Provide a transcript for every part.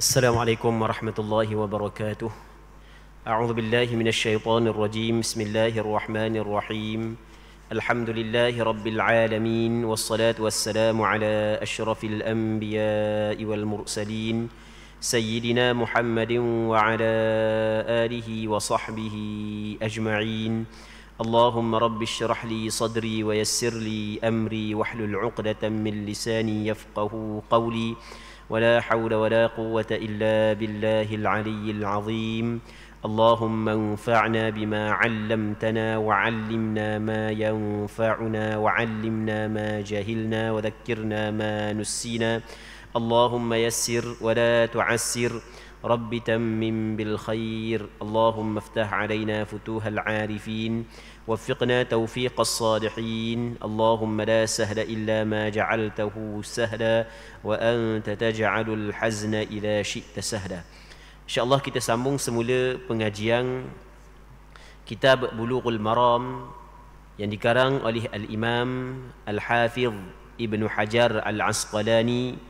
السلام عليكم ورحمة الله وبركاته أعوذ بالله من الشيطان الرجيم بسم الله الرحمن الرحيم الحمد لله رب العالمين والصلاة والسلام على أشرف الأنبياء والمرسلين سيدنا محمد وعلى آله وصحبه أجمعين اللهم رب اشرح لي صدري ويسر لي أمري واحلل عقدة من لساني يفقه قولي ولا حول ولا قوة إلا بالله العلي العظيم اللهم انفعنا بما علمتنا وعلمنا ما ينفعنا وعلمنا ما جهلنا وذكرنا ما نسينا اللهم يسر ولا تعسر رب تمم بالخير اللهم افتح علينا فتوح العارفين وفقنا توفيق الصالحين اللهم لا سهل الا ما جعلته سهلا وانت تجعل الحزن اذا شئت سهلا ان شاء الله kita sambung semula pengajian kitab bulughul maram yang dikarang oleh al-imam al-hafiz ibnu hajar al-asqalani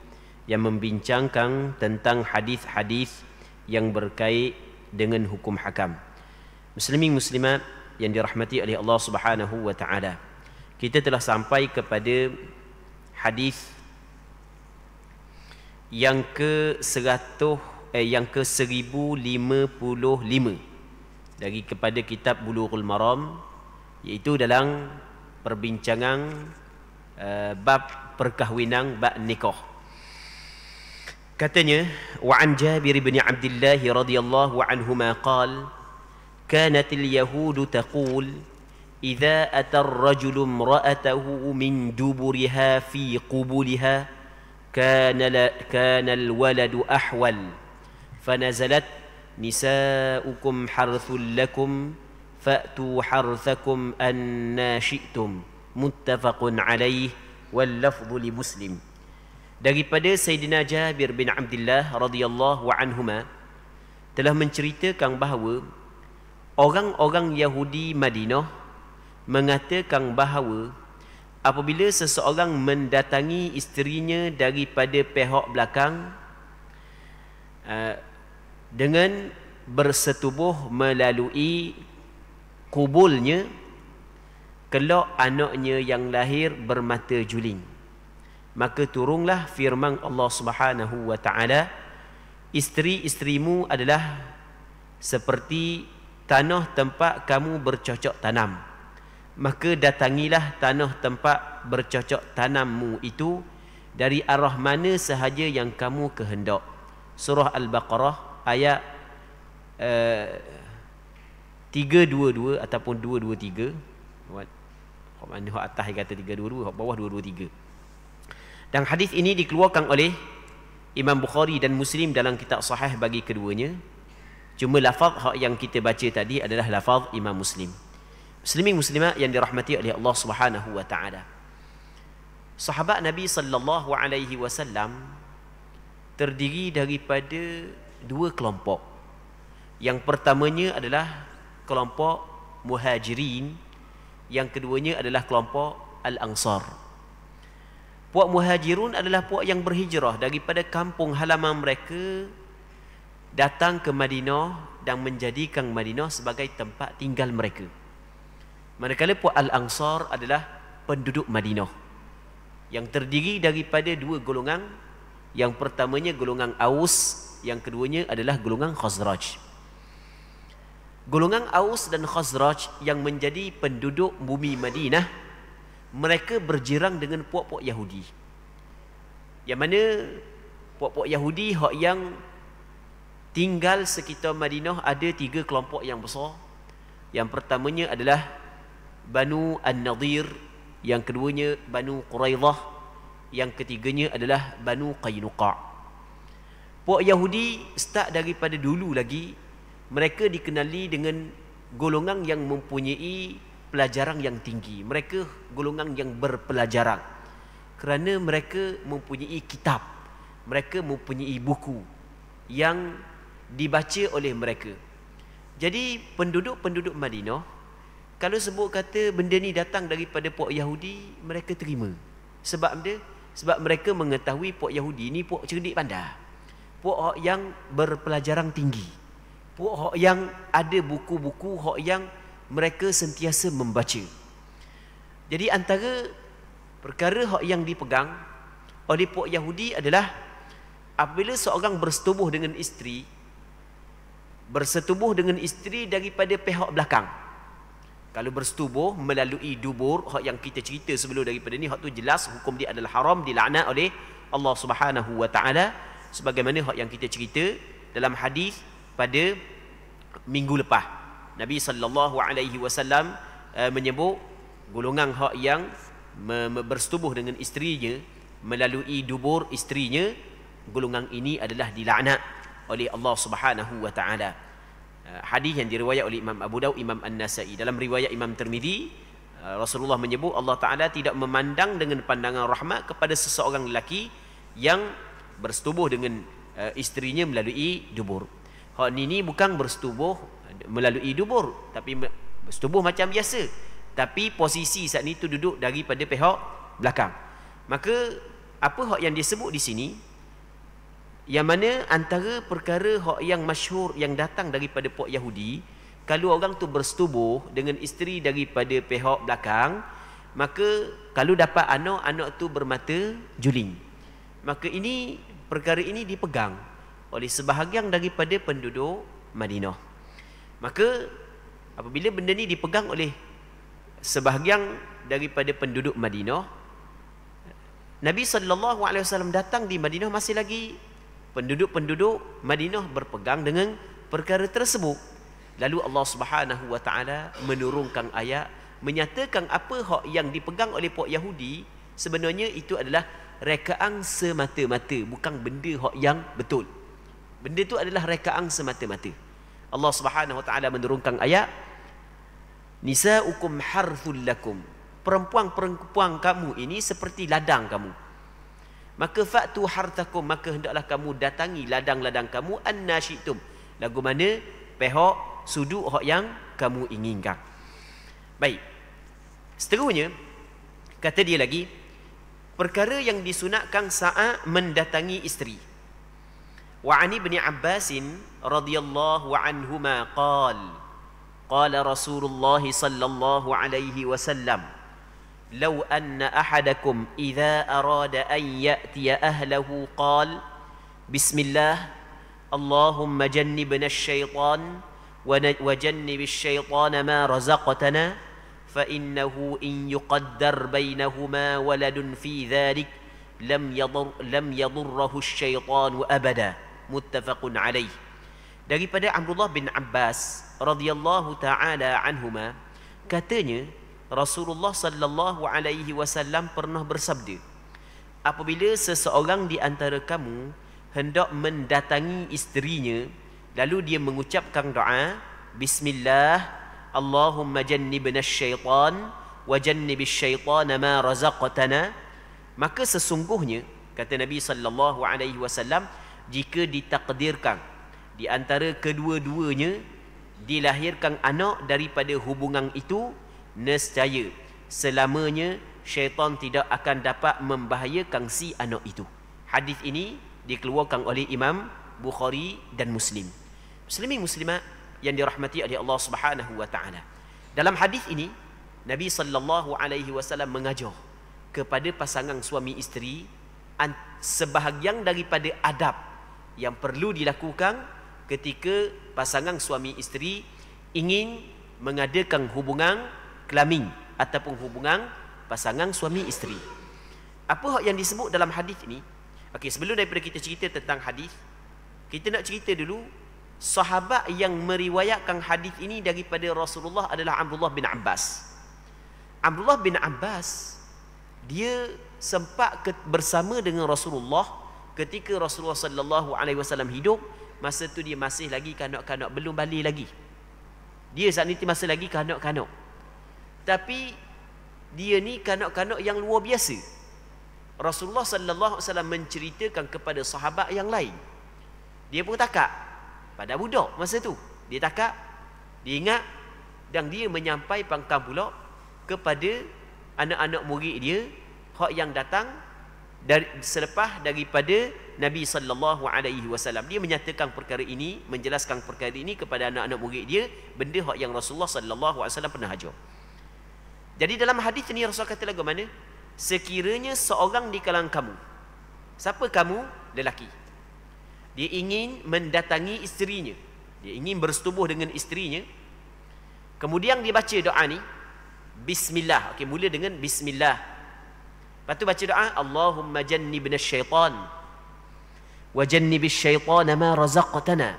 yang membincangkan tentang hadis-hadis yang berkait dengan hukum hakam. Muslimin muslimat yang dirahmati oleh Allah Subhanahu wa taala. Kita telah sampai kepada hadis yang ke 100 eh, yang ke 1055 dari kepada kitab Bulughul Maram iaitu dalam perbincangan uh, bab perkahwinan bab nikah Katanya, وعن جابر بن عبد الله رضي الله عنهما قال: كانت اليهود تقول: إذا أتى الرجل امرأته من دبرها في قبلها كان كان الولد أحول فنزلت نساؤكم حرث لكم فأتوا حرثكم أن شئتم متفق عليه واللفظ لمسلم daripada Sayyidina Jabir bin Abdullah radhiyallahu anhu telah menceritakan bahawa orang-orang Yahudi Madinah mengatakan bahawa apabila seseorang mendatangi isterinya daripada pihak belakang eh, dengan bersetubuh melalui kubulnya kelak anaknya yang lahir bermata juling maka turunglah firman Allah Subhanahu wa taala isteri-isterimu adalah seperti tanah tempat kamu bercocok tanam maka datangilah tanah tempat bercocok tanammu itu dari arah mana sahaja yang kamu kehendak surah al-baqarah ayat uh, eh, 322 ataupun 223 hok mana hok atas kata 322 hok bawah dan hadis ini dikeluarkan oleh Imam Bukhari dan Muslim dalam kitab sahih bagi keduanya. Cuma lafaz yang kita baca tadi adalah lafaz Imam Muslim. Muslimin muslimat yang dirahmati oleh Allah Subhanahu wa taala. Sahabat Nabi sallallahu alaihi wasallam terdiri daripada dua kelompok. Yang pertamanya adalah kelompok Muhajirin, yang keduanya adalah kelompok Al-Ansar. Puak muhajirun adalah puak yang berhijrah daripada kampung halaman mereka datang ke Madinah dan menjadikan Madinah sebagai tempat tinggal mereka. Manakala puak Al-Ansar adalah penduduk Madinah yang terdiri daripada dua golongan yang pertamanya golongan Aus yang keduanya adalah golongan Khazraj. Golongan Aus dan Khazraj yang menjadi penduduk bumi Madinah mereka berjirang dengan puak-puak Yahudi. Yang mana puak-puak Yahudi hak yang tinggal sekitar Madinah ada tiga kelompok yang besar. Yang pertamanya adalah Banu An-Nadir, yang keduanya Banu Quraidah, yang ketiganya adalah Banu Qainuqa. Puak Yahudi start daripada dulu lagi mereka dikenali dengan golongan yang mempunyai pelajaran yang tinggi mereka golongan yang berpelajaran kerana mereka mempunyai kitab mereka mempunyai buku yang dibaca oleh mereka jadi penduduk-penduduk Madinah kalau sebut kata benda ni datang daripada puak Yahudi mereka terima sebab dia sebab mereka mengetahui puak Yahudi ni puak cerdik pandai puak yang berpelajaran tinggi puak yang ada buku-buku puak yang mereka sentiasa membaca. Jadi antara perkara yang dipegang oleh puak Yahudi adalah apabila seorang bersetubuh dengan isteri bersetubuh dengan isteri daripada pihak belakang. Kalau bersetubuh melalui dubur, hak yang kita cerita sebelum daripada ini hak tu jelas hukum dia adalah haram dilaknat oleh Allah Subhanahu wa taala sebagaimana hak yang kita cerita dalam hadis pada minggu lepas. Nabi sallallahu alaihi wasallam eh, menyebut golongan hak yang bersetubuh dengan isterinya melalui dubur isterinya golongan ini adalah dilaknat oleh Allah Subhanahu wa taala. Eh, hadis yang diriwayat oleh Imam Abu Dawud, Imam An-Nasa'i dalam riwayat Imam Tirmizi eh, Rasulullah menyebut Allah Taala tidak memandang dengan pandangan rahmat kepada seseorang lelaki yang bersetubuh dengan isterinya melalui dubur. Hak ini bukan bersetubuh melalui dubur tapi setubuh macam biasa tapi posisi saat ini tu duduk daripada pihak belakang maka apa hak yang disebut di sini yang mana antara perkara hak yang masyhur yang datang daripada puak Yahudi kalau orang tu bersetubuh dengan isteri daripada pihak belakang maka kalau dapat anak anak tu bermata juling maka ini perkara ini dipegang oleh sebahagian daripada penduduk Madinah. Maka apabila benda ni dipegang oleh sebahagian daripada penduduk Madinah Nabi sallallahu alaihi wasallam datang di Madinah masih lagi penduduk-penduduk Madinah berpegang dengan perkara tersebut. Lalu Allah Subhanahu wa taala menurunkan ayat menyatakan apa hak yang dipegang oleh puak Yahudi sebenarnya itu adalah rekaan semata-mata bukan benda hak yang betul. Benda itu adalah rekaan semata-mata. Allah Subhanahu wa taala menurunkan ayat Nisaukum harthul lakum Perempuan-perempuan kamu ini seperti ladang kamu Maka faktu hartakum Maka hendaklah kamu datangi ladang-ladang kamu An-nashitum Lagu mana? Pehok sudu hok yang kamu inginkan Baik Seterusnya Kata dia lagi Perkara yang disunatkan saat mendatangi isteri وعن ابن عباس رضي الله عنهما قال قال رسول الله صلى الله عليه وسلم لو أن أحدكم إذا أراد أن يأتي أهله قال بسم الله اللهم جنبنا الشيطان وجنب الشيطان ما رزقتنا فإنه إن يقدر بينهما ولد في ذلك لم يضر لم يضره الشيطان أبداً muttafaqun alaih daripada Abdullah bin Abbas radhiyallahu taala anhuma katanya Rasulullah sallallahu alaihi wasallam pernah bersabda apabila seseorang di antara kamu hendak mendatangi isterinya lalu dia mengucapkan doa bismillah Allahumma jannibna syaitan wa jannibish syaitana ma razaqtana maka sesungguhnya kata Nabi sallallahu alaihi wasallam jika ditakdirkan di antara kedua-duanya dilahirkan anak daripada hubungan itu nescaya selamanya syaitan tidak akan dapat membahayakan si anak itu hadis ini dikeluarkan oleh imam bukhari dan muslim Muslimi muslimat yang dirahmati oleh Allah Subhanahu wa taala dalam hadis ini Nabi sallallahu alaihi wasallam mengajar kepada pasangan suami isteri sebahagian daripada adab yang perlu dilakukan ketika pasangan suami isteri ingin mengadakan hubungan kelamin ataupun hubungan pasangan suami isteri. Apa hak yang disebut dalam hadis ini? Okey, sebelum daripada kita cerita tentang hadis, kita nak cerita dulu sahabat yang meriwayatkan hadis ini daripada Rasulullah adalah Abdullah bin Abbas. Abdullah bin Abbas dia sempat bersama dengan Rasulullah ketika Rasulullah sallallahu alaihi wasallam hidup masa tu dia masih lagi kanak-kanak belum balik lagi dia saat ni masih lagi kanak-kanak tapi dia ni kanak-kanak yang luar biasa Rasulullah sallallahu alaihi wasallam menceritakan kepada sahabat yang lain dia pun takak pada budak masa tu dia takak dia ingat dan dia menyampaikan pangkang pula kepada anak-anak murid dia hak yang datang dari selepas daripada Nabi sallallahu alaihi wasallam dia menyatakan perkara ini menjelaskan perkara ini kepada anak-anak murid dia benda hak yang Rasulullah sallallahu alaihi wasallam pernah ajar jadi dalam hadis ini Rasul kata lagu mana sekiranya seorang di kalangan kamu siapa kamu lelaki dia ingin mendatangi isterinya dia ingin bersetubuh dengan isterinya kemudian dia baca doa ni bismillah okey mula dengan bismillah Lepas tu baca doa Allahumma jannibna syaitan wa jannibis syaitan ma razaqtana.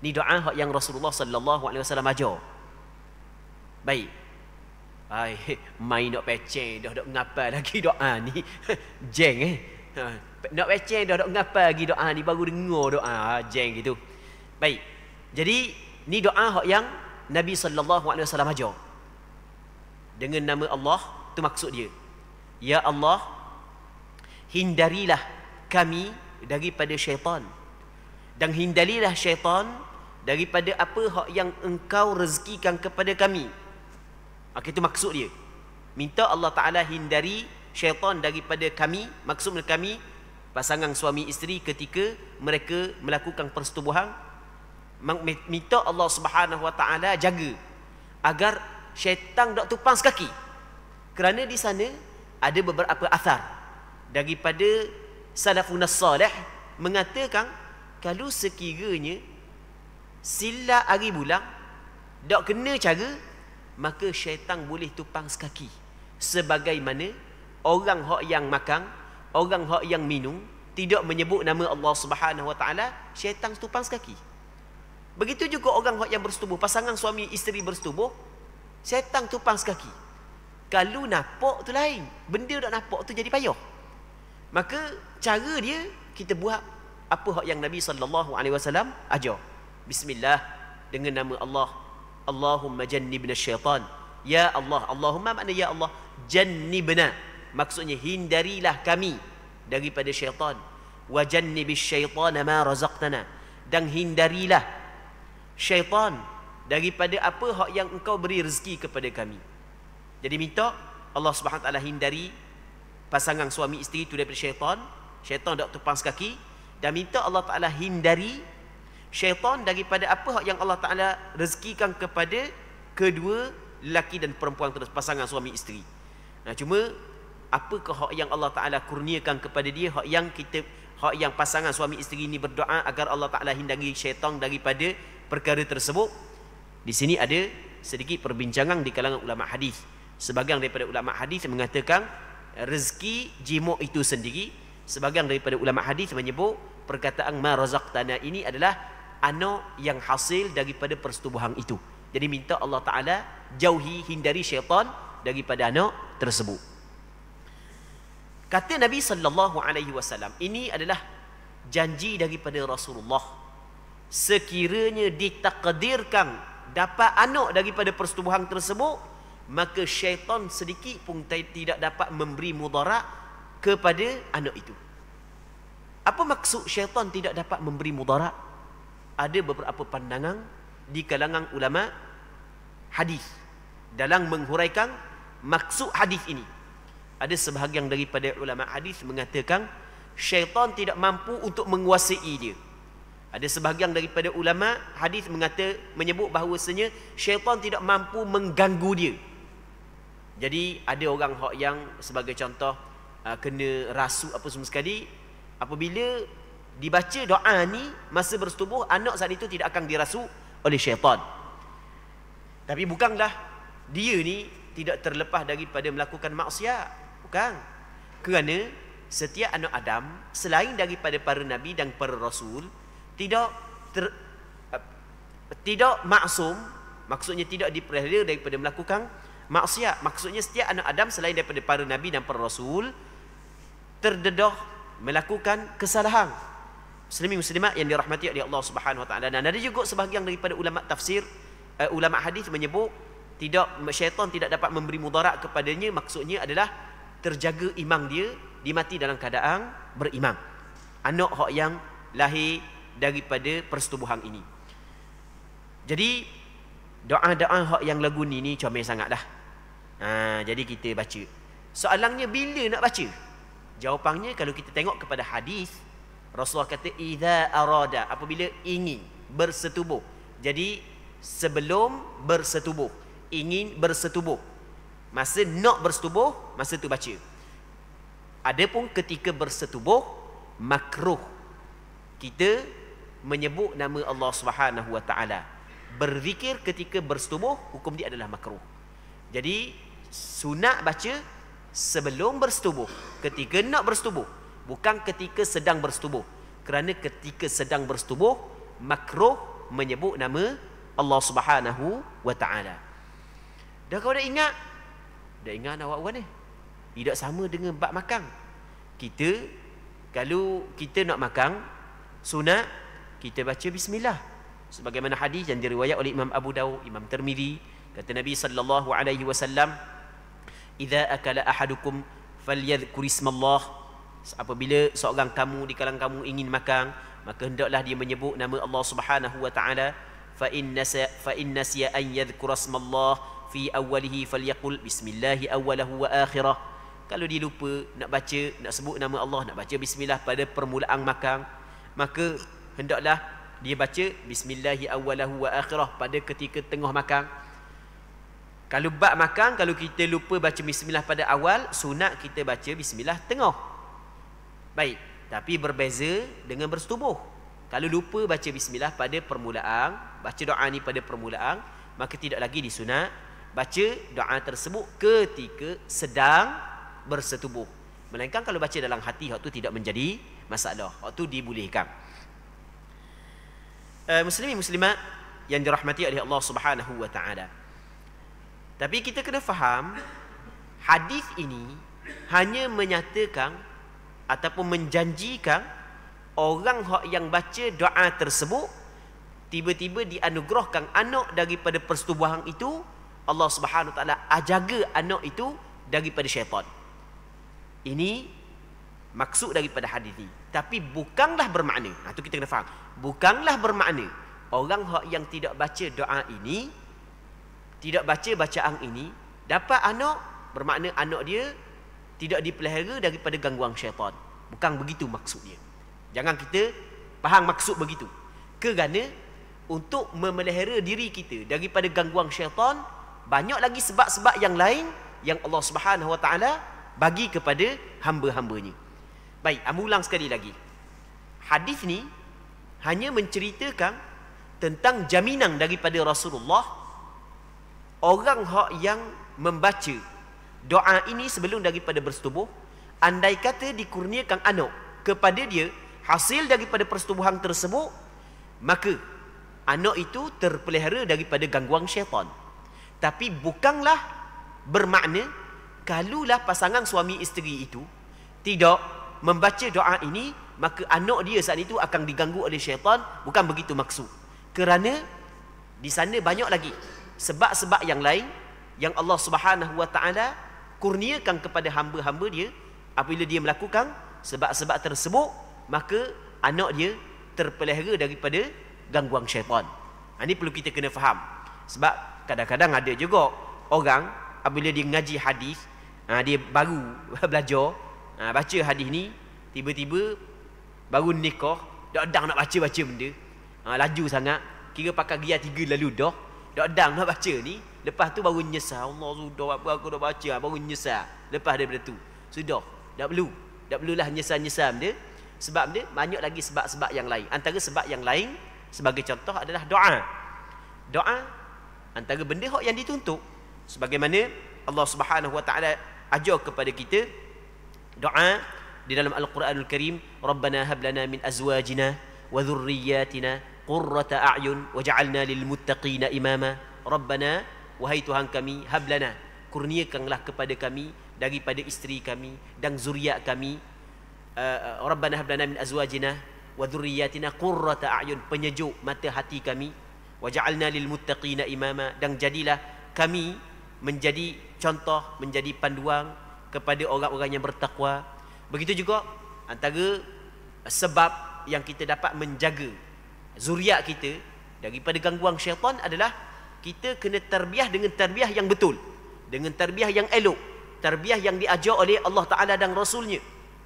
Ni doa yang Rasulullah sallallahu alaihi wasallam ajar. Baik. Ai main nak peceng dah dok ngapa lagi doa ni. jeng eh. Ha, nak peceng dah dok ngapa lagi doa ni baru dengar doa ha, jeng gitu. Baik. Jadi ni doa yang Nabi sallallahu alaihi wasallam ajar. Dengan nama Allah tu maksud dia. Ya Allah Hindarilah kami daripada syaitan Dan hindarilah syaitan Daripada apa hak yang engkau rezekikan kepada kami Okey ah, itu maksud dia Minta Allah Ta'ala hindari syaitan daripada kami Maksud kami pasangan suami isteri ketika mereka melakukan persetubuhan Minta Allah Subhanahu Wa Ta'ala jaga Agar syaitan tak tupang sekaki Kerana di sana ada beberapa asar daripada salafun salih mengatakan kalau sekiranya sila hari bulan tak kena cara maka syaitan boleh tupang sekaki sebagaimana orang hak yang makan orang hak yang minum tidak menyebut nama Allah Subhanahu Wa Taala syaitan tupang sekaki begitu juga orang hak yang bersetubuh pasangan suami isteri bersetubuh syaitan tupang sekaki kalau nampak tu lain Benda tak nampak tu jadi payah Maka cara dia Kita buat apa hak yang Nabi SAW ajar Bismillah Dengan nama Allah Allahumma jannibna syaitan Ya Allah Allahumma makna Ya Allah Jannibna Maksudnya hindarilah kami Daripada syaitan Wa jannibis syaitana ma razaqtana Dan hindarilah Syaitan Daripada apa hak yang engkau beri rezeki kepada kami jadi minta Allah Subhanahu taala hindari pasangan suami isteri itu daripada syaitan, syaitan dak tupang sekaki dan minta Allah taala hindari syaitan daripada apa hak yang Allah taala rezekikan kepada kedua lelaki dan perempuan terus pasangan suami isteri. Nah cuma apa ke hak yang Allah taala kurniakan kepada dia hak yang kita hak yang pasangan suami isteri ini berdoa agar Allah taala hindari syaitan daripada perkara tersebut. Di sini ada sedikit perbincangan di kalangan ulama hadis. Sebagian daripada ulama hadis mengatakan rezeki jimuk itu sendiri. Sebagian daripada ulama hadis menyebut perkataan ma razaqtana ini adalah ano yang hasil daripada persetubuhan itu. Jadi minta Allah Taala jauhi hindari syaitan daripada ano tersebut. Kata Nabi sallallahu alaihi wasallam, ini adalah janji daripada Rasulullah. Sekiranya ditakdirkan dapat anak daripada persetubuhan tersebut, maka syaitan sedikit pun tidak dapat memberi mudarat kepada anak itu. Apa maksud syaitan tidak dapat memberi mudarat? Ada beberapa pandangan di kalangan ulama hadis dalam menghuraikan maksud hadis ini. Ada sebahagian daripada ulama hadis mengatakan syaitan tidak mampu untuk menguasai dia. Ada sebahagian daripada ulama hadis mengata menyebut bahawasanya syaitan tidak mampu mengganggu dia. Jadi ada orang hok yang sebagai contoh ah, kena rasu apa semua sekali apabila dibaca doa ni masa bersetubuh anak saat itu tidak akan dirasu oleh syaitan. Tapi bukanlah dia ni tidak terlepas daripada melakukan maksiat. Bukan. Kerana setiap anak Adam selain daripada para nabi dan para rasul tidak ter, uh, tidak maksum maksudnya tidak diperhalil daripada melakukan maksiat maksudnya setiap anak Adam selain daripada para nabi dan para rasul terdedah melakukan kesalahan muslimin muslimat yang dirahmati oleh Allah Subhanahu wa taala dan ada juga sebahagian daripada ulama tafsir uh, ulama hadis menyebut tidak syaitan tidak dapat memberi mudarat kepadanya maksudnya adalah terjaga iman dia dimati dalam keadaan beriman anak hak yang lahir daripada persetubuhan ini jadi doa-doa hak yang lagu ni ni comel sangat dah Ha, jadi kita baca. Soalannya bila nak baca? Jawapannya kalau kita tengok kepada hadis Rasulullah kata idza arada apabila ingin bersetubuh. Jadi sebelum bersetubuh, ingin bersetubuh. Masa nak bersetubuh, masa tu baca. Adapun ketika bersetubuh makruh kita menyebut nama Allah Subhanahu wa taala. Berzikir ketika bersetubuh hukum dia adalah makruh. Jadi sunat baca sebelum bersetubuh ketika nak bersetubuh bukan ketika sedang bersetubuh kerana ketika sedang bersetubuh makruh menyebut nama Allah Subhanahu wa taala dah kau dah ingat dah ingat awak awal ni tidak sama dengan bab makan kita kalau kita nak makan sunat kita baca bismillah sebagaimana hadis yang diriwayat oleh Imam Abu Dawud Imam Tirmizi kata Nabi sallallahu alaihi wasallam idza akala ahadukum falyadhkur ismallah apabila seorang kamu di kalangan kamu ingin makan maka hendaklah dia menyebut nama Allah Subhanahu wa taala fa innasa fa innasiya an yadhkur ismallah fi awwalihi falyaqul bismillah awwalahu wa akhirah kalau dia lupa nak baca nak sebut nama Allah nak baca bismillah pada permulaan makan maka hendaklah dia baca bismillah awwalahu wa akhirah pada ketika tengah makan kalau bab makan, kalau kita lupa baca bismillah pada awal, sunat kita baca bismillah tengah. Baik. Tapi berbeza dengan bersetubuh. Kalau lupa baca bismillah pada permulaan, baca doa ni pada permulaan, maka tidak lagi disunat baca doa tersebut ketika sedang bersetubuh. Melainkan kalau baca dalam hati, waktu tidak menjadi masalah. Waktu dibolehkan. Uh, Muslimin muslimat yang dirahmati oleh Allah Subhanahu wa taala. Tapi kita kena faham hadis ini hanya menyatakan ataupun menjanjikan orang yang baca doa tersebut tiba-tiba dianugerahkan anak daripada persetubuhan itu Allah Subhanahu taala ajaga anak itu daripada syaitan. Ini maksud daripada hadis ini. Tapi bukanlah bermakna. Nah, ha, itu kita kena faham. Bukanlah bermakna orang yang tidak baca doa ini tidak baca bacaan ini dapat anak bermakna anak dia tidak dipelihara daripada gangguan syaitan bukan begitu maksud dia jangan kita faham maksud begitu kerana untuk memelihara diri kita daripada gangguan syaitan banyak lagi sebab-sebab yang lain yang Allah Subhanahu Wa Taala bagi kepada hamba-hambanya baik aku ulang sekali lagi hadis ni hanya menceritakan tentang jaminan daripada Rasulullah orang hak yang membaca doa ini sebelum daripada bersetubuh andai kata dikurniakan anak kepada dia hasil daripada persetubuhan tersebut maka anak itu terpelihara daripada gangguan syaitan tapi bukanlah bermakna kalulah pasangan suami isteri itu tidak membaca doa ini maka anak dia saat itu akan diganggu oleh syaitan bukan begitu maksud kerana di sana banyak lagi sebab-sebab yang lain yang Allah Subhanahu Wa Taala kurniakan kepada hamba-hamba dia apabila dia melakukan sebab-sebab tersebut maka anak dia terpelihara daripada gangguan syaitan. Ha, ini perlu kita kena faham. Sebab kadang-kadang ada juga orang apabila dia mengaji hadis, ha, dia baru belajar, ha, baca hadis ni, tiba-tiba baru nikah, dah dah nak baca-baca benda. laju sangat, kira pakai gear tiga lalu dah. Dok dang nak baca ni, lepas tu baru nyesah. Allah sudah apa aku dah baca, ah, baru nyesah. Lepas daripada tu. Sudah. Tak perlu. Tak perlulah nyesah-nyesah dia. Sebab dia banyak lagi sebab-sebab yang lain. Antara sebab yang lain sebagai contoh adalah doa. Doa antara benda hak yang dituntut sebagaimana Allah Subhanahu Wa Taala ajar kepada kita doa di dalam Al-Quranul Karim, "Rabbana hab lana min azwajina wa dhurriyyatina qurrata a'yun waj'alna lil muttaqina imama rabbana wahai tuhan kami hablana kurniakanlah kepada kami daripada isteri kami dan zuriat kami uh, rabbana hablana min azwajina wa dhurriyyatina qurrata a'yun penyejuk mata hati kami waj'alna lil muttaqina imama dan jadilah kami menjadi contoh menjadi panduan kepada orang-orang yang bertakwa begitu juga antara sebab yang kita dapat menjaga zuriat kita daripada gangguan syaitan adalah kita kena terbiah dengan terbiah yang betul dengan terbiah yang elok terbiah yang diajar oleh Allah Taala dan rasulnya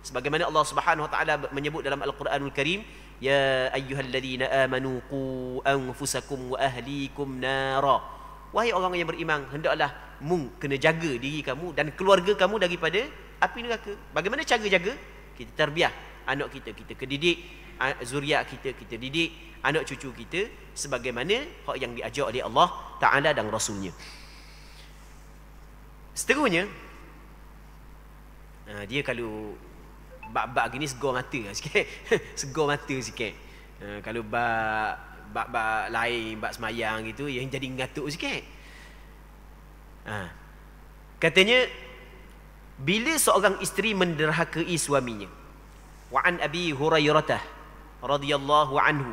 sebagaimana Allah Subhanahu Wa Taala menyebut dalam Al-Quranul Karim ya ayyuhalladzina amanu qu anfusakum wa ahlikum nara wahai orang yang beriman hendaklah mu kena jaga diri kamu dan keluarga kamu daripada api neraka bagaimana cara jaga kita terbiah anak kita kita kedidik zuriat kita kita didik anak cucu kita sebagaimana hak yang diajar oleh Allah Taala dan Rasulnya. Seterusnya ah, dia kalau bab-bab gini segor mata lah sikit. segor mata sikit. Ah, kalau bab bab-bab lain bab semayang gitu yang jadi ngatuk sikit. Ha. Katanya bila seorang isteri menderhakai suaminya. Wa an Abi Hurairah رضي الله عنه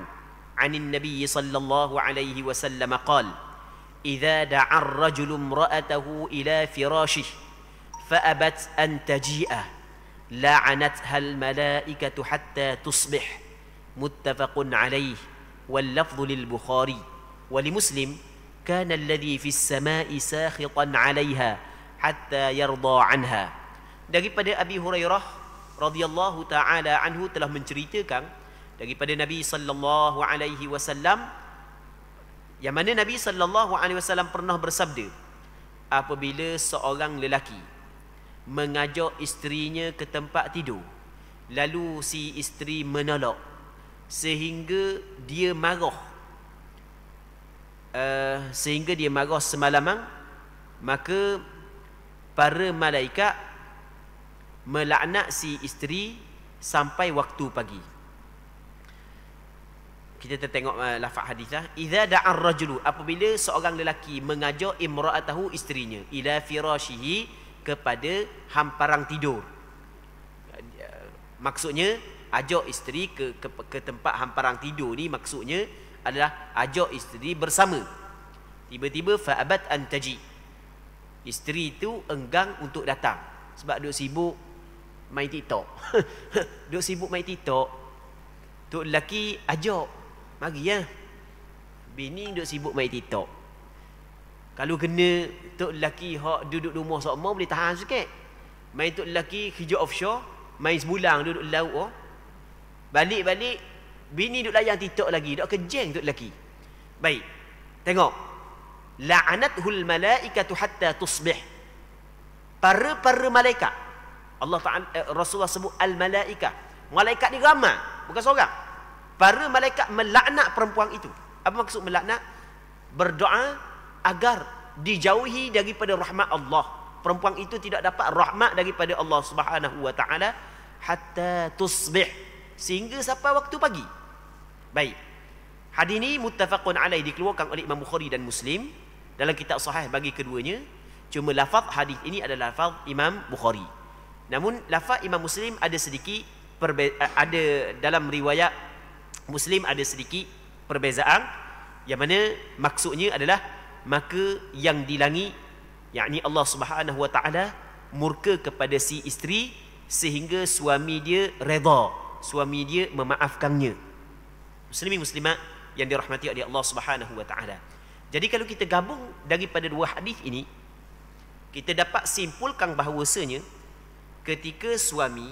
عن النبي صلى الله عليه وسلم قال إذا دعا الرجل امرأته إلى فراشه فأبت أن تجيء لعنتها الملائكة حتى تصبح متفق عليه واللفظ للبخاري ولمسلم كان الذي في السماء ساخطا عليها حتى يرضى عنها daripada Abi Hurairah radhiyallahu taala anhu telah menceritakan daripada Nabi sallallahu alaihi wasallam yang mana Nabi sallallahu alaihi wasallam pernah bersabda apabila seorang lelaki mengajak isterinya ke tempat tidur lalu si isteri menolak sehingga dia marah uh, sehingga dia marah semalaman maka para malaikat melaknat si isteri sampai waktu pagi kita tertengok uh, lafaz hadis lah idza da'a ar-rajulu apabila seorang lelaki mengajak imra'atahu isterinya ila firashihi kepada hamparan tidur maksudnya ajak isteri ke ke, ke tempat hamparan tidur ni maksudnya adalah ajak isteri bersama tiba-tiba fa'abat an taji isteri tu enggan untuk datang sebab duk sibuk main TikTok duk sibuk main TikTok tu lelaki ajak Mari ya. Bini duk sibuk main TikTok. Kalau kena tok lelaki hak duduk rumah sok mau boleh tahan sikit. Main tok lelaki kerja offshore, main sebulang duduk laut oh. Balik-balik bini duk layan TikTok lagi, duk kejeng tok lelaki. Baik. Tengok. La'anatul malaikatu hatta tusbih. Para-para malaikat. Allah Ta'ala eh, Rasulullah sebut al-malaikat. Malaikat ni ramai, bukan seorang para malaikat melaknat perempuan itu apa maksud melaknat berdoa agar dijauhi daripada rahmat Allah perempuan itu tidak dapat rahmat daripada Allah Subhanahu wa taala hatta tusbih sehingga sampai waktu pagi baik hadis ini muttafaqun alaih dikeluarkan oleh Imam Bukhari dan Muslim dalam kitab sahih bagi keduanya cuma lafaz hadis ini adalah lafaz Imam Bukhari namun lafaz Imam Muslim ada sedikit perbe- eh, ada dalam riwayat Muslim ada sedikit perbezaan yang mana maksudnya adalah maka yang di langit yakni Allah Subhanahu wa taala murka kepada si isteri sehingga suami dia redha suami dia memaafkannya muslimin muslimat yang dirahmati oleh Allah Subhanahu wa taala jadi kalau kita gabung daripada dua hadis ini kita dapat simpulkan bahawasanya ketika suami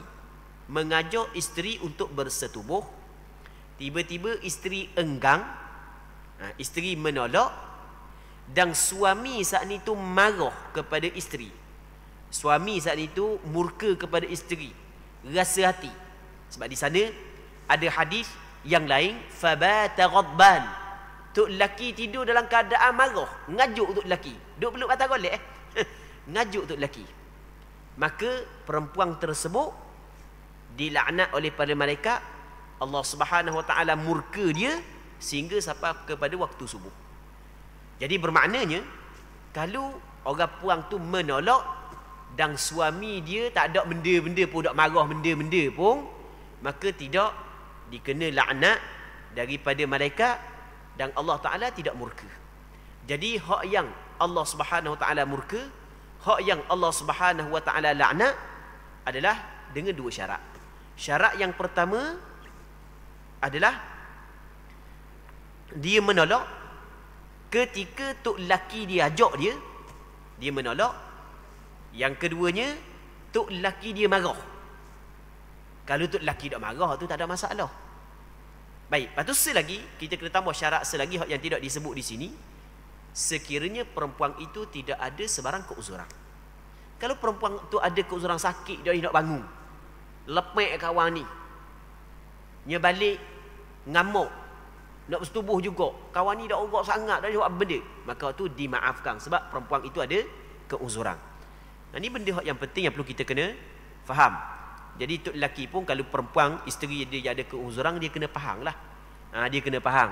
mengajak isteri untuk bersetubuh Tiba-tiba isteri enggang ha, Isteri menolak Dan suami saat itu marah kepada isteri Suami saat itu murka kepada isteri Rasa hati Sebab di sana ada hadis yang lain Fabata ghadban Tok lelaki tidur dalam keadaan marah Ngajuk untuk lelaki Duk peluk atas golek eh? Ngajuk untuk lelaki Maka perempuan tersebut Dilaknat oleh para malaikat Allah Subhanahu Wa Taala murka dia sehingga sampai kepada waktu subuh. Jadi bermaknanya kalau orang puang tu menolak dan suami dia tak ada benda-benda pun tak marah benda-benda pun maka tidak dikena laknat daripada malaikat dan Allah Taala tidak murka. Jadi hak yang Allah Subhanahu Wa Taala murka, hak yang Allah Subhanahu Wa Taala laknat adalah dengan dua syarat. Syarat yang pertama adalah dia menolak ketika tok laki dia ajak dia dia menolak yang keduanya tok laki dia marah kalau tok laki tak marah tu tak ada masalah baik patu lagi kita kena tambah syarat selagi yang tidak disebut di sini sekiranya perempuan itu tidak ada sebarang keuzuran kalau perempuan tu ada keuzuran sakit dia nak bangun lepek kawan ni dia balik ngamuk nak bersetubuh juga kawan ni dah ugak sangat dah jawab benda maka tu dimaafkan sebab perempuan itu ada keuzuran dan ini benda yang penting yang perlu kita kena faham jadi tok lelaki pun kalau perempuan isteri dia yang ada keuzuran dia kena faham lah ha, dia kena faham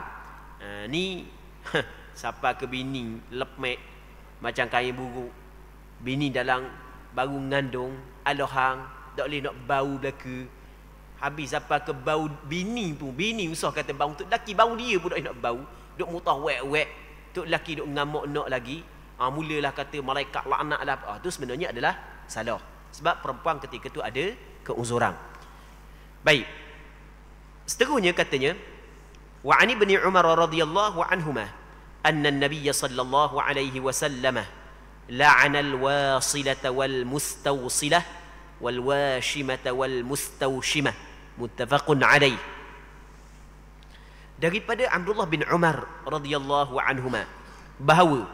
ha, ah, ni siapa ke bini lepmek macam kain buruk bini dalam baru mengandung alohang tak boleh nak bau belaka Habis sampai ke bau bini pun. Bini usah kata bau. tu laki bau dia pun nak bau. Duk mutah wek-wek. tu laki duk ngamuk nak lagi. Ha, mulalah kata malaikat la'anak lah. Ha, tu sebenarnya adalah salah. Sebab perempuan ketika tu ada keuzuran. Baik. Seterusnya katanya. Wa ani bin Umar radhiyallahu anhumah. Anna nabiyya sallallahu alaihi wasallamah. La'ana al-wasilata wal-mustawsilah muttafaqun alaih daripada Abdullah bin Umar radhiyallahu anhuma bahawa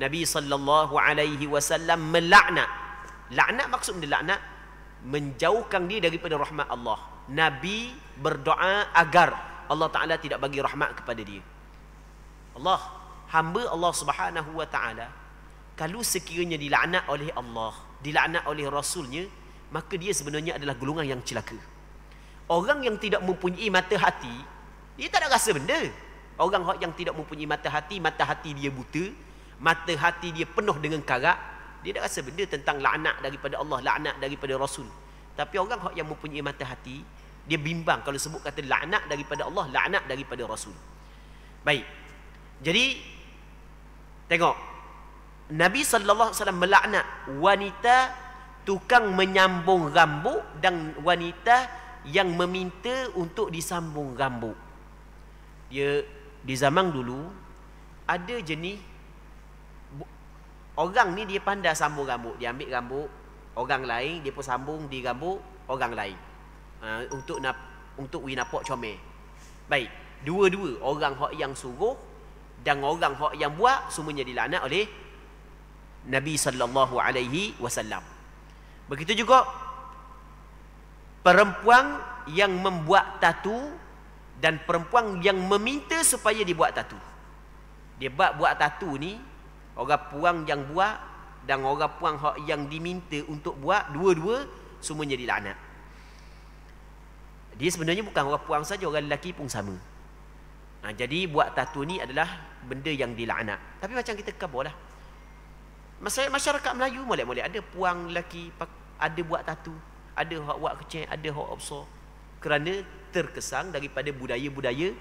Nabi sallallahu alaihi wasallam melaknat laknat maksud dia laknat menjauhkan dia daripada rahmat Allah Nabi berdoa agar Allah Taala tidak bagi rahmat kepada dia Allah hamba Allah Subhanahu wa taala kalau sekiranya dilaknat oleh Allah dilaknat oleh rasulnya maka dia sebenarnya adalah gulungan yang celaka Orang yang tidak mempunyai mata hati, dia tak ada rasa benda. Orang yang tidak mempunyai mata hati, mata hati dia buta, mata hati dia penuh dengan karak, dia tak rasa benda tentang la'nat daripada Allah, la'nat daripada Rasul. Tapi orang yang mempunyai mata hati, dia bimbang kalau sebut kata la'nat daripada Allah, la'nat daripada Rasul. Baik. Jadi, tengok. Nabi Sallallahu SAW melaknat wanita tukang menyambung rambut dan wanita yang meminta untuk disambung rambut. Dia di zaman dulu ada jenis orang ni dia pandai sambung rambut, dia ambil rambut orang lain, dia pun sambung di rambut orang lain. Uh, untuk nak untuk we nampak comel. Baik, dua-dua orang hak yang suruh dan orang hak yang buat semuanya dilaknat oleh Nabi sallallahu alaihi wasallam. Begitu juga perempuan yang membuat tatu dan perempuan yang meminta supaya dibuat tatu. Dia buat buat tatu ni orang puang yang buat dan orang puang yang diminta untuk buat dua-dua semuanya dilaknat. Dia sebenarnya bukan orang puang saja orang lelaki pun sama. Ha, jadi buat tatu ni adalah benda yang dilaknat. Tapi macam kita kabarlah. Masyarakat Melayu molek-molek ada puang lelaki ada buat tatu ada hak wak kecil, ada hak besar. Kerana terkesan daripada budaya-budaya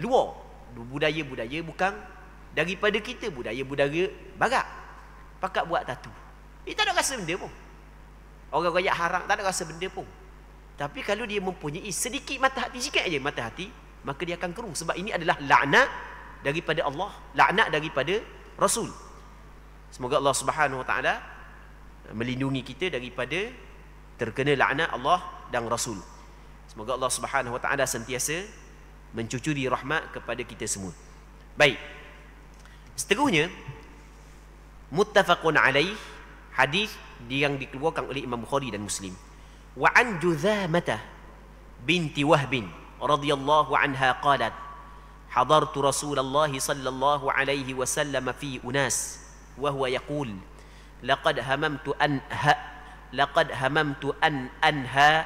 luar. Budaya-budaya bukan daripada kita, budaya-budaya barat. Pakat buat tatu. Dia tak ada rasa benda pun. Orang rakyat haram tak ada rasa benda pun. Tapi kalau dia mempunyai sedikit mata hati, sikit aja mata hati, maka dia akan kerung. Sebab ini adalah laknat daripada Allah, laknat daripada Rasul. Semoga Allah Subhanahu Wa Taala melindungi kita daripada terkena laknat Allah dan Rasul. Semoga Allah Subhanahu Wa Taala sentiasa mencucuri rahmat kepada kita semua. Baik. Seterusnya muttafaqun alaih hadis yang dikeluarkan oleh Imam Bukhari dan Muslim. Wa an Judhamah binti Wahb radhiyallahu anha qalat hadartu Rasulullah sallallahu alaihi wasallam fi unas wa huwa yaqul laqad hamamtu an ha لقد هممت أن أنهى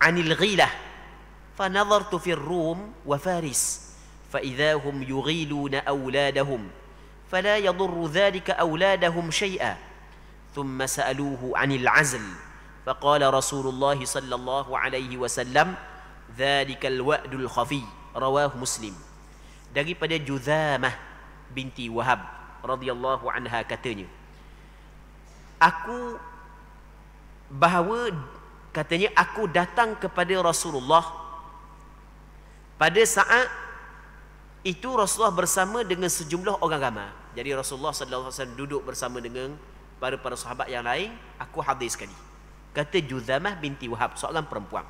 عن الغيلة فنظرت في الروم وفارس فإذا هم يغيلون أولادهم فلا يضر ذلك أولادهم شيئا ثم سألوه عن العزل فقال رسول الله صلى الله عليه وسلم ذلك الوأد الخفي رواه مسلم daripada Juzamah binti Wahab radhiyallahu anha katanya Aku bahawa katanya aku datang kepada Rasulullah pada saat itu Rasulullah bersama dengan sejumlah orang ramai. Jadi Rasulullah sallallahu alaihi wasallam duduk bersama dengan para para sahabat yang lain, aku hadir sekali. Kata Juzamah binti Wahab, seorang perempuan.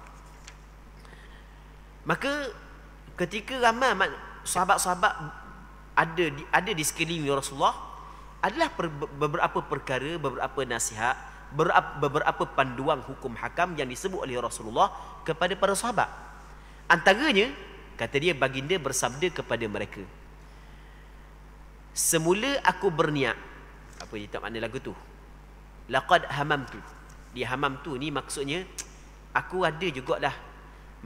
Maka ketika ramai sahabat-sahabat ada di, ada di sekeliling Rasulullah adalah beberapa perkara, beberapa nasihat beberapa panduan hukum hakam yang disebut oleh Rasulullah kepada para sahabat. Antaranya, kata dia baginda bersabda kepada mereka. Semula aku berniat. Apa dia tak makna lagu tu? Laqad tu. Di hamam tu ni maksudnya aku ada juga jugaklah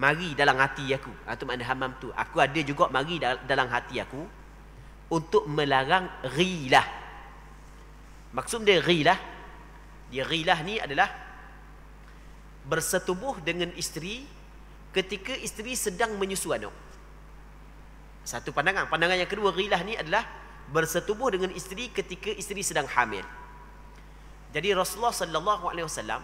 mari dalam hati aku. Itu ha, makna hamam tu. Aku ada juga mari dalam hati aku untuk melarang rilah. Maksudnya dia rilah dia ghilah ni adalah bersetubuh dengan isteri ketika isteri sedang menyusu anak. Satu pandangan. Pandangan yang kedua ghilah ni adalah bersetubuh dengan isteri ketika isteri sedang hamil. Jadi Rasulullah sallallahu alaihi wasallam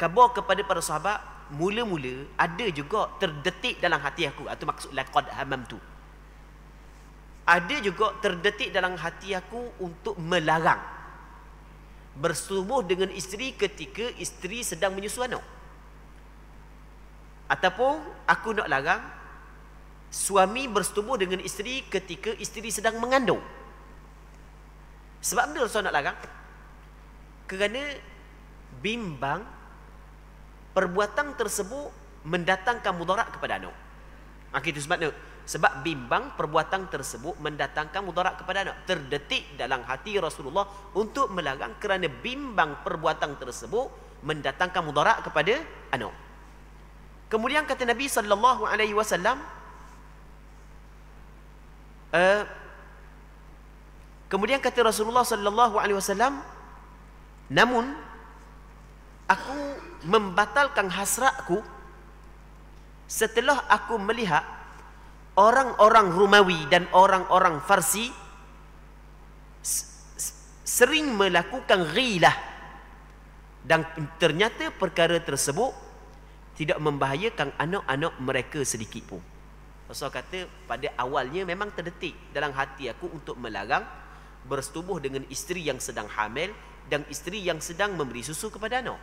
khabar kepada para sahabat mula-mula ada juga terdetik dalam hati aku atau maksud laqad tu. Ada juga terdetik dalam hati aku untuk melarang bersetubuh dengan isteri ketika isteri sedang menyusu anak. Ataupun aku nak larang suami bersetubuh dengan isteri ketika isteri sedang mengandung. Sebab benda Rasulullah nak larang? Kerana bimbang perbuatan tersebut mendatangkan mudarat kepada anak. Okay, ah, sebab sebabnya sebab bimbang perbuatan tersebut mendatangkan mudarat kepada anak. Terdetik dalam hati Rasulullah untuk melarang kerana bimbang perbuatan tersebut mendatangkan mudarat kepada anak. Kemudian kata Nabi saw. alaihi eh, kemudian kata Rasulullah saw. namun aku membatalkan hasratku setelah aku melihat orang-orang Rumawi dan orang-orang Farsi sering melakukan ghilah dan ternyata perkara tersebut tidak membahayakan anak-anak mereka sedikit pun. Rasul kata pada awalnya memang terdetik dalam hati aku untuk melarang bersetubuh dengan isteri yang sedang hamil dan isteri yang sedang memberi susu kepada anak.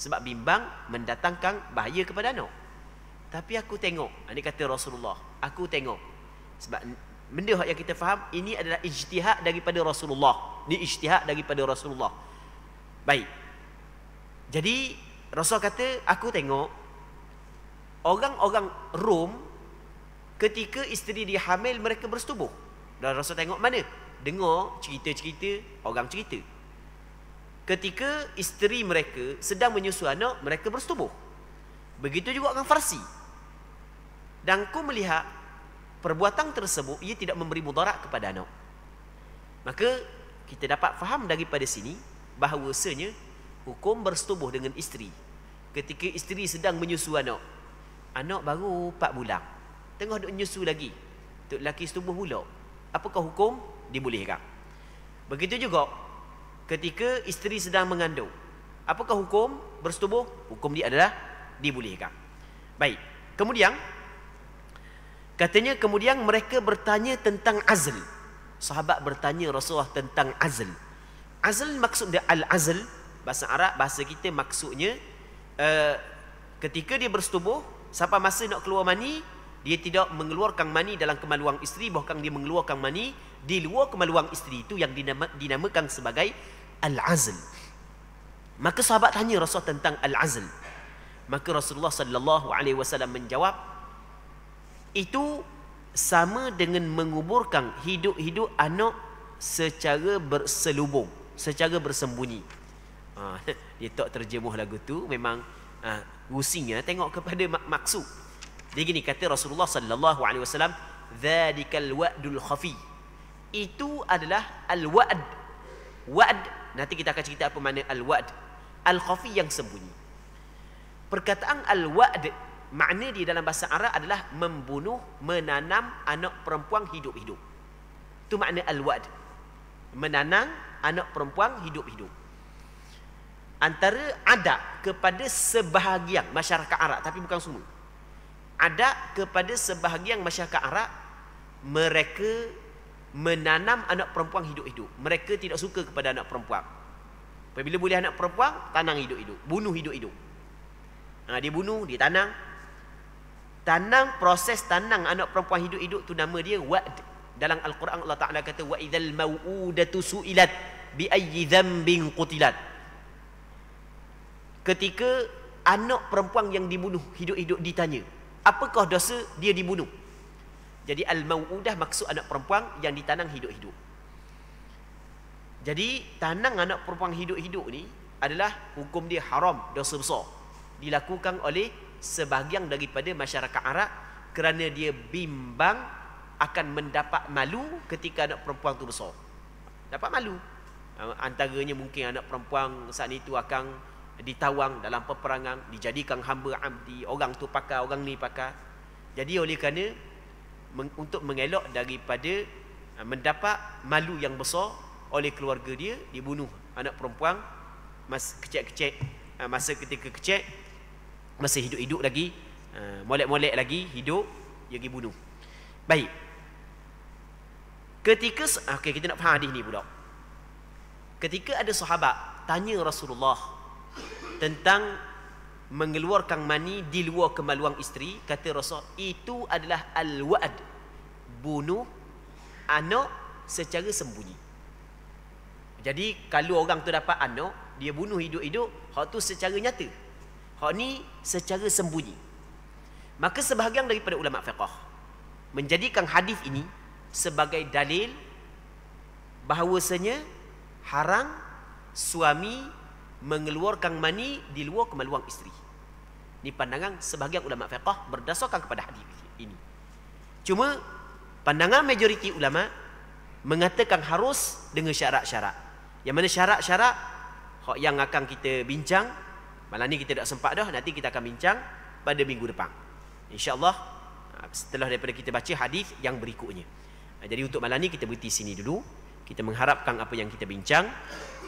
Sebab bimbang mendatangkan bahaya kepada anak. Tapi aku tengok. Ah, ini kata Rasulullah. Aku tengok. Sebab benda yang kita faham, ini adalah ijtihad daripada Rasulullah. Ini ijtihad daripada Rasulullah. Baik. Jadi, Rasul kata, aku tengok. Orang-orang Rom, ketika isteri dihamil, mereka bersetubuh. Dan Rasul tengok mana? Dengar cerita-cerita orang cerita. Ketika isteri mereka sedang menyusu anak, mereka bersetubuh. Begitu juga orang Farsi dan ku melihat perbuatan tersebut ia tidak memberi mudarat kepada anak maka kita dapat faham daripada sini bahawasanya hukum bersetubuh dengan isteri ketika isteri sedang menyusu anak anak baru 4 bulan tengah duk menyusu lagi untuk lelaki setubuh pula apakah hukum dibolehkan begitu juga ketika isteri sedang mengandung apakah hukum bersetubuh hukum dia adalah dibolehkan baik kemudian Katanya kemudian mereka bertanya tentang azl. Sahabat bertanya Rasulullah tentang azl. Azl maksud dia al-azl. Bahasa Arab, bahasa kita maksudnya uh, ketika dia bersetubuh, siapa masa nak keluar mani, dia tidak mengeluarkan mani dalam kemaluan isteri, bahkan dia mengeluarkan mani di luar kemaluan isteri. Itu yang dinamakan sebagai al-azl. Maka sahabat tanya Rasulullah tentang al-azl. Maka Rasulullah sallallahu alaihi wasallam menjawab, itu sama dengan menguburkan hidup-hidup anak secara berselubung, secara bersembunyi. Ha, dia tak terjemuh lagu tu memang gusingnya ha, tengok kepada mak maksud. Dia gini kata Rasulullah sallallahu alaihi wasallam, "Dzalikal wa'dul khafi." Itu adalah al-wa'd. Wa'd nanti kita akan cerita apa makna al-wa'd. Al-khafi yang sembunyi. Perkataan al-wa'd Makna di dalam bahasa Arab adalah membunuh, menanam anak perempuan hidup-hidup. Itu makna al-wad. Menanam anak perempuan hidup-hidup. Antara ada kepada sebahagian masyarakat Arab, tapi bukan semua. Ada kepada sebahagian masyarakat Arab, mereka menanam anak perempuan hidup-hidup. Mereka tidak suka kepada anak perempuan. Bila boleh anak perempuan, tanam hidup-hidup. Bunuh hidup-hidup. Ha, dia bunuh, dia tanam, Tanang proses tanang anak perempuan hidup-hidup tu nama dia wa'd. Dalam al-Quran Allah Taala kata wa idzal mau'udatu su'ilat bi ayyi dhanbin qutilat. Ketika anak perempuan yang dibunuh hidup-hidup ditanya, apakah dosa dia dibunuh? Jadi al-mau'udah maksud anak perempuan yang ditanang hidup-hidup. Jadi tanang anak perempuan hidup-hidup ni adalah hukum dia haram, dosa besar. Dilakukan oleh sebahagian daripada masyarakat Arab kerana dia bimbang akan mendapat malu ketika anak perempuan tu besar. Dapat malu. Ah, antaranya mungkin anak perempuan saat itu akan ditawang dalam peperangan, dijadikan hamba abdi, orang tu pakai, orang ni pakai. Jadi oleh kerana untuk mengelak daripada ah, mendapat malu yang besar oleh keluarga dia, dibunuh anak perempuan masa kecil-kecil ah, masa ketika kecil masih hidup-hidup lagi eh, molek-molek lagi hidup dia pergi bunuh baik ketika ah, okay kita nak faham hadis ni pula ketika ada sahabat tanya Rasulullah tentang mengeluarkan mani di luar kemaluan isteri kata Rasul itu adalah al-wa'd bunuh anak secara sembunyi jadi kalau orang tu dapat anak dia bunuh hidup-hidup hak tu secara nyata Hak ni secara sembunyi. Maka sebahagian daripada ulama fiqh menjadikan hadis ini sebagai dalil bahawasanya haram suami mengeluarkan mani di luar kemaluan isteri. Ini pandangan sebahagian ulama fiqh berdasarkan kepada hadis ini. Cuma pandangan majoriti ulama mengatakan harus dengan syarat-syarat. Yang mana syarat-syarat yang akan kita bincang Malam ni kita tak sempat dah, nanti kita akan bincang pada minggu depan. InsyaAllah ha, setelah daripada kita baca hadis yang berikutnya. Ha, jadi untuk malam ni kita berhenti sini dulu. Kita mengharapkan apa yang kita bincang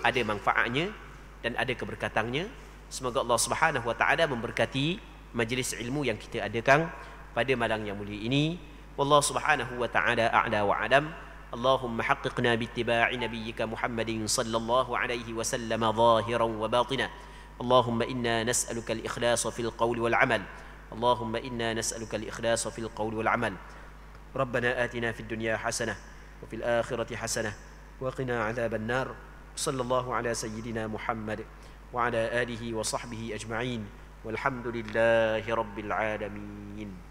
ada manfaatnya dan ada keberkatannya. Semoga Allah Subhanahu Wa Taala memberkati majlis ilmu yang kita adakan pada malam yang mulia ini. Wallahu Subhanahu Wa Taala a'la wa a'lam. اللهم حققنا باتباع نبيك محمد صلى الله عليه وسلم wa وباطنا اللهم إنا نسألك الإخلاص في القول والعمل اللهم إنا نسألك الإخلاص في القول والعمل ربنا آتنا في الدنيا حسنة وفي الآخرة حسنة وقنا عذاب النار صلى الله على سيدنا محمد وعلى آله وصحبه أجمعين والحمد لله رب العالمين